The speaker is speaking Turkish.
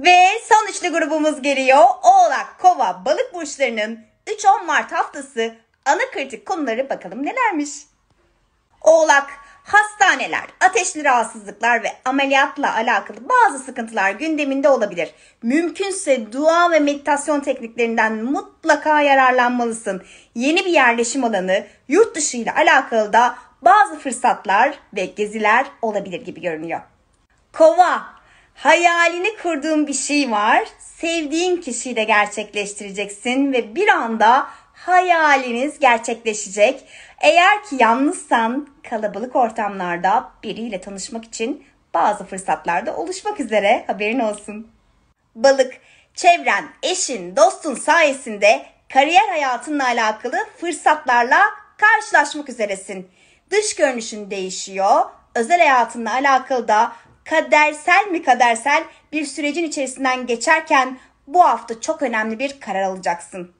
Ve son üçlü grubumuz geliyor. Oğlak, Kova, Balık burçlarının 3-10 Mart haftası ana kritik konuları bakalım nelermiş. Oğlak, hastaneler, ateşli rahatsızlıklar ve ameliyatla alakalı bazı sıkıntılar gündeminde olabilir. Mümkünse dua ve meditasyon tekniklerinden mutlaka yararlanmalısın. Yeni bir yerleşim alanı, yurt dışı ile alakalı da bazı fırsatlar ve geziler olabilir gibi görünüyor. Kova, Hayalini kurduğun bir şey var. Sevdiğin kişiyi de gerçekleştireceksin ve bir anda hayaliniz gerçekleşecek. Eğer ki yalnızsan kalabalık ortamlarda biriyle tanışmak için bazı fırsatlarda oluşmak üzere haberin olsun. Balık, çevren, eşin, dostun sayesinde kariyer hayatınla alakalı fırsatlarla karşılaşmak üzeresin. Dış görünüşün değişiyor, özel hayatınla alakalı da kadersel mi kadersel bir sürecin içerisinden geçerken bu hafta çok önemli bir karar alacaksın.